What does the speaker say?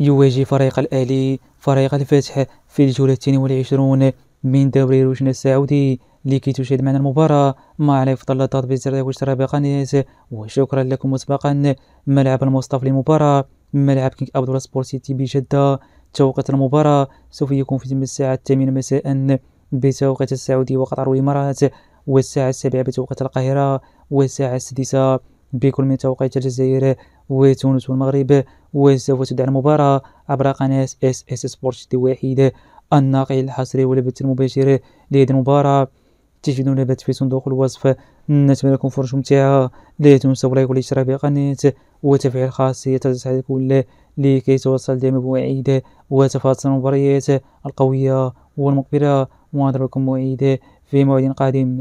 يواجه فريق الأهلي فريق الفتح في الجولة الثانية والعشرون من دوري روشن السعودي لكي تشاهد معنا المباراة مع علي فضل الضغط بزر واشتراك قناة وشكرا لكم مسبقا ملعب المصطفى للمباراة ملعب كينج عبد الله سيتي بجدة توقيت المباراة سوف يكون في الساعة الثامنة مساء بتوقيت السعودي وقطر والإمارات والساعة السابعة بتوقيت القاهرة والساعة السادسة بكل من توقيت الجزائر وتونس والمغرب وسوف تدعى المباراة عبر قناة اس اس سبورتش دي واحد الناقل الحصري والبث المباشر لهذه المباراة تجدون البث في صندوق الوصف نتمنى لكم فرجة ممتعة لا تنسوا اللايك والاشتراك في القناة وتفعيل خاصية تساعد الكل لكي توصل دائما بوعيد وتفاصيل المباريات القوية والمقبلة ونضربكم موعد في موعد قادم